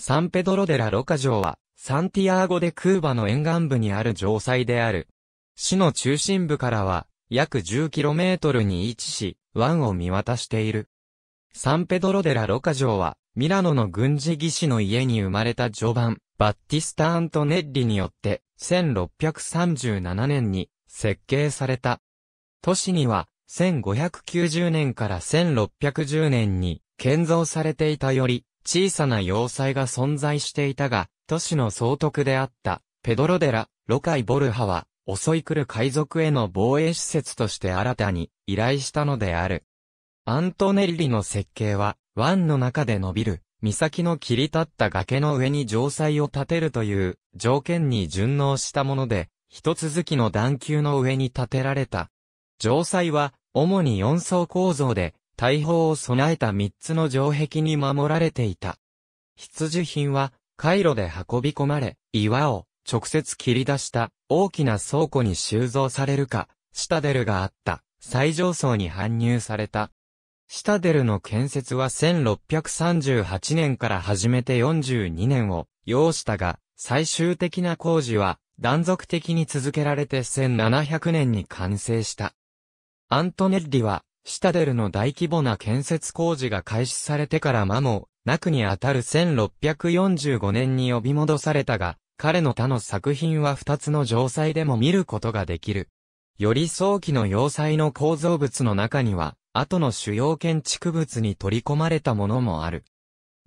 サンペドロデラ・ロカ城は、サンティアーゴデ・クーバの沿岸部にある城塞である。市の中心部からは、約 10km に位置し、湾を見渡している。サンペドロデラ・ロカ城は、ミラノの軍事技師の家に生まれた序盤、バッティスタ・アントネッリによって、1637年に設計された。都市には、1590年から1610年に建造されていたより、小さな要塞が存在していたが、都市の総督であった、ペドロデラ、ロカイ・ボルハは、襲い来る海賊への防衛施設として新たに依頼したのである。アントネリリの設計は、湾の中で伸びる、岬の切り立った崖の上に城塞を建てるという条件に順応したもので、一続きの段丘の上に建てられた。城塞は、主に4層構造で、大砲を備えた三つの城壁に守られていた。必需品は、回路で運び込まれ、岩を直接切り出した大きな倉庫に収蔵されるか、シタデルがあった最上層に搬入された。シタデルの建設は1638年から始めて42年を要したが、最終的な工事は断続的に続けられて1700年に完成した。アントネッリはシタデルの大規模な建設工事が開始されてから間も、なくにあたる1645年に呼び戻されたが、彼の他の作品は2つの城塞でも見ることができる。より早期の要塞の構造物の中には、後の主要建築物に取り込まれたものもある。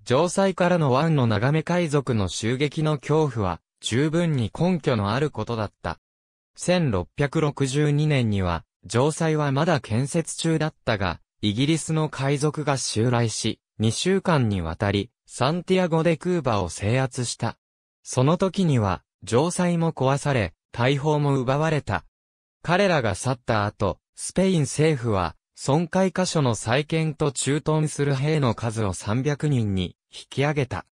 城塞からの湾の眺め海賊の襲撃の恐怖は、十分に根拠のあることだった。1662年には、城塞はまだ建設中だったが、イギリスの海賊が襲来し、2週間にわたり、サンティアゴ・デ・クーバを制圧した。その時には、城塞も壊され、大砲も奪われた。彼らが去った後、スペイン政府は、損壊箇所の再建と駐屯する兵の数を300人に引き上げた。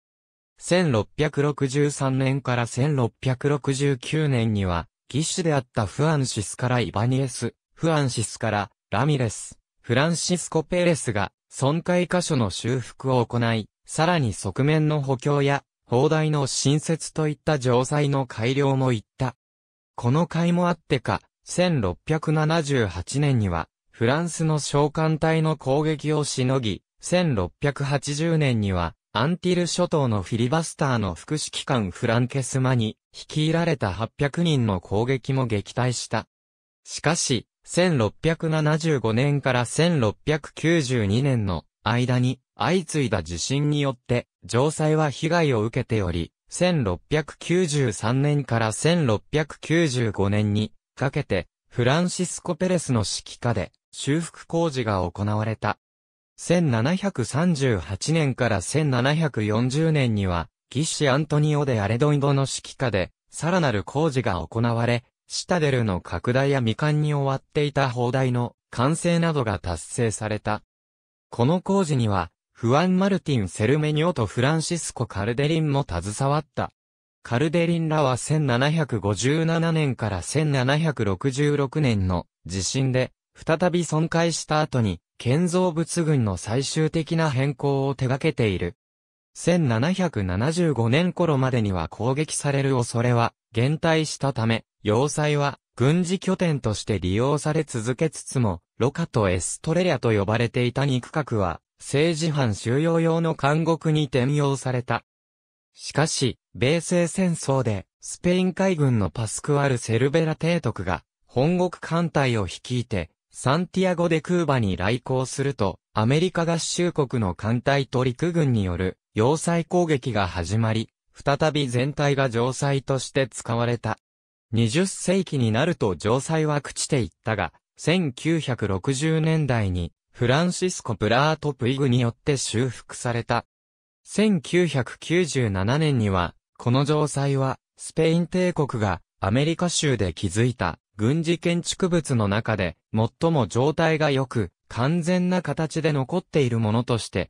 1663年から1669年には、義手であったフアンシスからイバニエス、フアンシスからラミレス、フランシスコ・ペレスが損壊箇所の修復を行い、さらに側面の補強や砲台の新設といった城塞の改良も行った。この会もあってか、1678年には、フランスの召喚隊の攻撃をしのぎ、1680年には、アンティル諸島のフィリバスターの副指揮官フランケスマに、率いられた800人の攻撃も撃退した。しかし、1675年から1692年の間に相次いだ地震によって城塞は被害を受けており、1693年から1695年にかけてフランシスコ・ペレスの指揮下で修復工事が行われた。1738年から1740年には、ッシ・アントニオ・デ・アレドイドの指揮下で、さらなる工事が行われ、シタデルの拡大や未完に終わっていた砲台の完成などが達成された。この工事には、フアン・マルティン・セルメニオとフランシスコ・カルデリンも携わった。カルデリンらは1757年から1766年の地震で、再び損壊した後に、建造物群の最終的な変更を手掛けている。1775年頃までには攻撃される恐れは減退したため、要塞は軍事拠点として利用され続けつつも、ロカとエストレリアと呼ばれていた肉核は、政治犯収容用の監獄に転用された。しかし、米西戦争で、スペイン海軍のパスクアル・セルベラ提督が、本国艦隊を率いて、サンティアゴ・デ・クーバに来航すると、アメリカ合衆国の艦隊と陸軍による要塞攻撃が始まり、再び全体が城塞として使われた。20世紀になると城塞は朽ちていったが、1960年代にフランシスコ・ブラート・プイグによって修復された。1997年には、この城塞は、スペイン帝国がアメリカ州で築いた軍事建築物の中で最も状態が良く、完全な形で残っているものとして